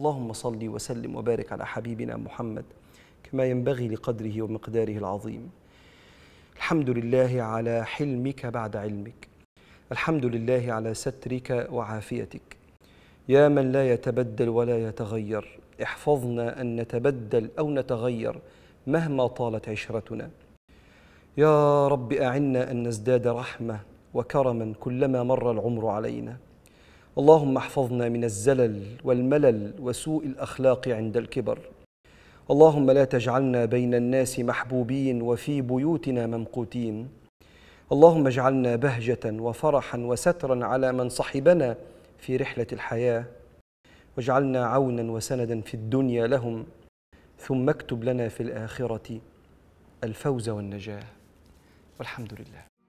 اللهم صل وسلم وبارك على حبيبنا محمد كما ينبغي لقدره ومقداره العظيم الحمد لله على حلمك بعد علمك الحمد لله على سترك وعافيتك يا من لا يتبدل ولا يتغير احفظنا ان نتبدل او نتغير مهما طالت عشرتنا يا رب اعنا ان نزداد رحمه وكرما كلما مر العمر علينا اللهم احفظنا من الزلل والملل وسوء الاخلاق عند الكبر اللهم لا تجعلنا بين الناس محبوبين وفي بيوتنا ممقوتين اللهم اجعلنا بهجه وفرحا وسترا على من صحبنا في رحله الحياه واجعلنا عونا وسندا في الدنيا لهم ثم اكتب لنا في الاخره الفوز والنجاه والحمد لله